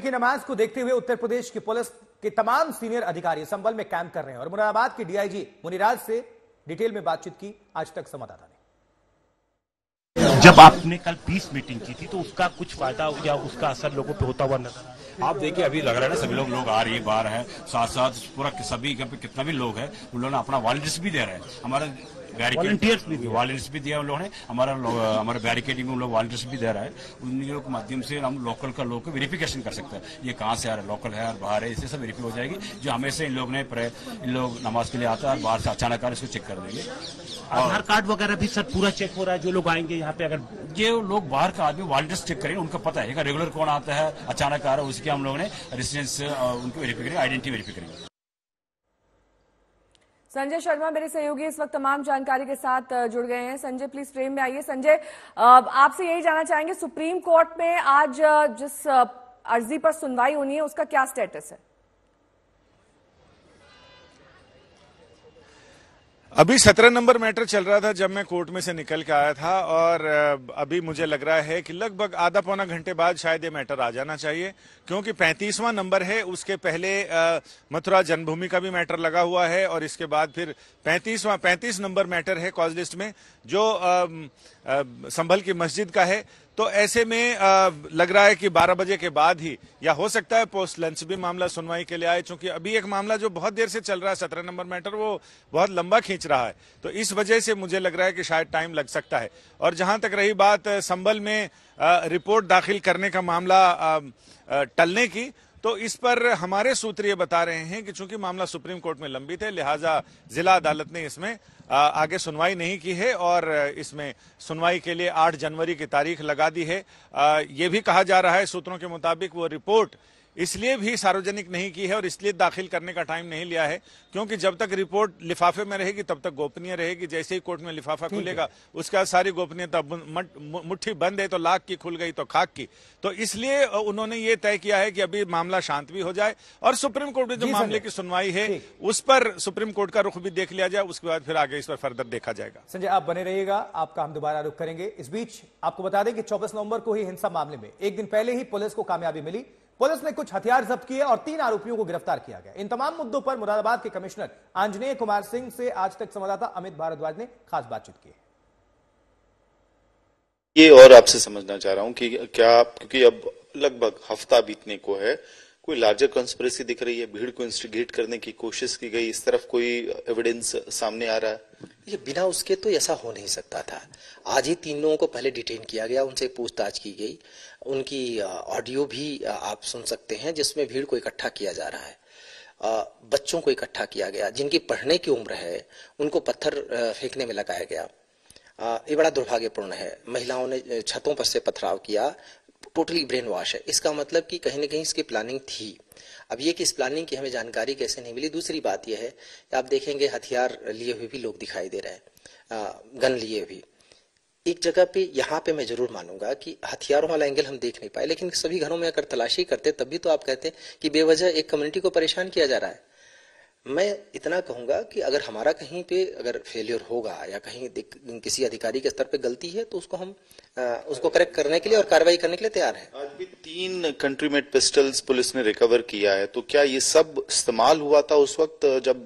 कुत्ते की नमाज को देखते हुए उत्तर प्रदेश की पुलिस के तमाम सीनियर अधिकारी संबल में कैंप कर रहे हैं और मुरादाबाद के डीआईजी मुनिराज से डिटेल में बातचीत की आज तक संवाददाता ने जब आपने कल पीस मीटिंग की थी तो उसका कुछ फायदा या उसका असर लोगों पे होता हुआ नजर आप देखिए अभी लग रहा है ना सभी लोग लोग आ रहे हैं बाहर हैं साथ साथ पूरा सभी कितना भी लोग हैं उन लोगों ने अपना वॉलेंटियर्स भी दे रहे हैं हमारे वॉलंटियर्स भी वॉलंटियर्स भी दिया उन लोगों ने हमारा हमारे बैरिकेडिंग में उन लोग वॉलंटियर्स भी दे रहा है उन लोगों के माध्यम से हम लोकल का लोग वेरिफिकेशन कर सकते हैं ये कहाँ से आ रहा है लोकल है और बाहर है इससे सब वेरीफाई हो जाएगी जो हमेशा इन लोग ने इन लोग नमाज के लिए आता है बाहर से अचानक आ इसको चेक कर देंगे आधार कार्ड वगैरह भी सर पूरा चेक हो रहा है जो लोग आएंगे यहाँ पे अगर ये लोग बाहर का आदमी वॉलंटियर्स चेक करेंगे उनका पता है रेगुलर कौन आता है अचानक आ रहा है उसके हम लोगों ने रेसिडेंस उनको वेरीफाई करेंगे आइडेंटिटी वेरीफाई करेंगे संजय शर्मा मेरे सहयोगी इस वक्त तमाम जानकारी के साथ जुड़ गए हैं संजय प्लीज फ्रेम में आइए संजय आपसे यही जानना चाहेंगे सुप्रीम कोर्ट में आज जिस अर्जी पर सुनवाई होनी है उसका क्या स्टेटस है अभी सत्रह नंबर मैटर चल रहा था जब मैं कोर्ट में से निकल के आया था और अभी मुझे लग रहा है कि लगभग आधा पौना घंटे बाद शायद ये मैटर आ जाना चाहिए क्योंकि पैंतीसवां नंबर है उसके पहले मथुरा जन्मभूमि का भी मैटर लगा हुआ है और इसके बाद फिर पैंतीसवां पैंतीस नंबर मैटर है कॉज लिस्ट में जो संभल की मस्जिद का है तो ऐसे में लग रहा है कि 12 बजे के बाद ही या हो सकता है पोस्ट लंच भी मामला सुनवाई के लिए आए चूंकि अभी एक मामला जो बहुत देर से चल रहा है सत्रह नंबर मैटर वो बहुत लंबा खींच रहा है तो इस वजह से मुझे लग रहा है कि शायद टाइम लग सकता है और जहां तक रही बात संबल में रिपोर्ट दाखिल करने का मामला टलने की तो इस पर हमारे सूत्र ये बता रहे हैं कि चूंकि मामला सुप्रीम कोर्ट में लंबित है लिहाजा जिला अदालत ने इसमें आगे सुनवाई नहीं की है और इसमें सुनवाई के लिए 8 जनवरी की तारीख लगा दी है ये भी कहा जा रहा है सूत्रों के मुताबिक वो रिपोर्ट इसलिए भी सार्वजनिक नहीं की है और इसलिए दाखिल करने का टाइम नहीं लिया है क्योंकि जब तक रिपोर्ट लिफाफे में रहेगी तब तक गोपनीय रहेगी जैसे ही कोर्ट में लिफाफा खुलेगा उसके बाद सारी गोपनीयता मुट्ठी बंद है तो लाख की खुल गई तो खाक की तो इसलिए उन्होंने ये तय किया है कि अभी मामला शांत भी हो जाए और सुप्रीम कोर्ट में जो मामले की सुनवाई है उस पर सुप्रीम कोर्ट का रुख भी देख लिया जाए उसके बाद फिर आगे इस पर फर्दर देखा जाएगा संजय आप बने रहिएगा आपका हम दोबारा रुख करेंगे इस बीच आपको बता दें कि चौबीस नवंबर को ही हिंसा मामले में एक दिन पहले ही पुलिस को कामयाबी मिली पुलिस ने कुछ हथियार जब्त किए और तीन आरोपियों को गिरफ्तार किया गया इन तमाम मुद्दों पर मुरादाबाद के कमिश्नर आंजनेय कुमार सिंह से आज तक संवाददाता अमित भारद्वाज ने खास बातचीत की है ये और आपसे समझना चाह रहा हूं कि क्या क्योंकि अब लगभग हफ्ता बीतने को है कोई लार्जर कॉन्स्परेसी दिख रही है भीड़ को इंस्टिगेट करने की कोशिश की गई इस तरफ कोई एविडेंस सामने आ रहा है ये बिना उसके तो ऐसा हो नहीं सकता था आज ही तीन लोगों को पहले डिटेन किया गया उनसे पूछताछ की गई उनकी ऑडियो भी आप सुन सकते हैं जिसमें भीड़ को इकट्ठा किया जा रहा है बच्चों को इकट्ठा किया गया जिनकी पढ़ने की उम्र है उनको पत्थर फेंकने में लगाया गया ये बड़ा दुर्भाग्यपूर्ण है महिलाओं ने छतों पर से पथराव किया टोटली ब्रेन वॉश है इसका मतलब कि कहीं ना कहीं इसकी प्लानिंग थी अब ये कि इस प्लानिंग की हमें जानकारी कैसे नहीं मिली दूसरी बात यह है कि आप देखेंगे हथियार लिए हुए भी लोग दिखाई दे रहे हैं गन लिए भी एक जगह पे यहाँ पे मैं जरूर मानूंगा कि हथियारों वाला एंगल हम देख नहीं पाए लेकिन सभी घरों में अगर तलाशी करते तब भी तो आप कहते हैं कि बेवजह एक कम्युनिटी को परेशान किया जा रहा है मैं इतना कहूंगा कि अगर हमारा कहीं पे अगर फेलियर होगा या कहीं किसी अधिकारी के स्तर पे गलती है तो उसको हम आ, उसको करेक्ट करने के लिए और कार्रवाई करने के लिए तैयार है आज भी तीन कंट्री मेड पिस्टल्स पुलिस ने रिकवर किया है तो क्या ये सब इस्तेमाल हुआ था उस वक्त जब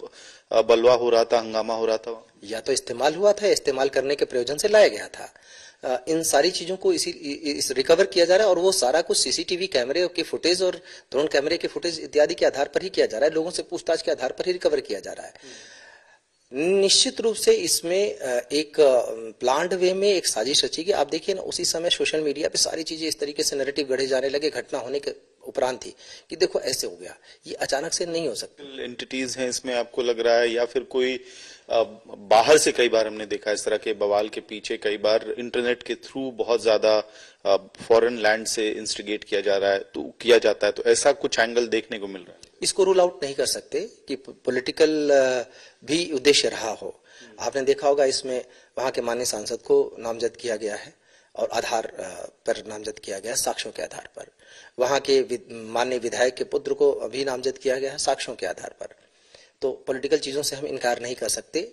बलवा हो रहा था हंगामा हो रहा था या तो इस्तेमाल हुआ था इस्तेमाल करने के प्रयोजन से लाया गया था इन सारी चीजों को इसी इस रिकवर किया जा रहा है और वो सारा कुछ सीसीटीवी कैमरे के फुटेज और ड्रोन कैमरे के फुटेज इत्यादि के आधार पर ही किया जा रहा है लोगों से पूछताछ के आधार पर ही रिकवर किया जा रहा है निश्चित रूप से इसमें एक प्लांट वे में एक साजिश रची गई आप देखिए ना उसी समय सोशल मीडिया पे सारी चीजें इस तरीके से नेरेटिव गढ़े जाने लगे घटना होने के उपरांत थी कि देखो ऐसे हो गया ये अचानक से नहीं हो सकता एंटिटीज हैं इसमें आपको लग रहा है या फिर कोई बाहर से कई बार हमने देखा इस तरह के बवाल के पीछे कई बार इंटरनेट के थ्रू बहुत ज्यादा फॉरेन लैंड से इंस्टिगेट किया जा रहा है तो किया जाता है तो ऐसा कुछ एंगल देखने को मिल रहा है इसको रूल आउट नहीं कर सकते कि पॉलिटिकल भी उद्देश्य रहा हो हम्म। आपने देखा होगा इसमें वहां के मान्य सांसद को नामजद किया गया है और आधार पर नामजद किया गया है साक्ष्यों के आधार पर वहां के मान्य विधायक के पुत्र को अभी नामजद किया गया है साक्ष्यों के आधार पर तो पॉलिटिकल चीजों से हम इनकार नहीं कर सकते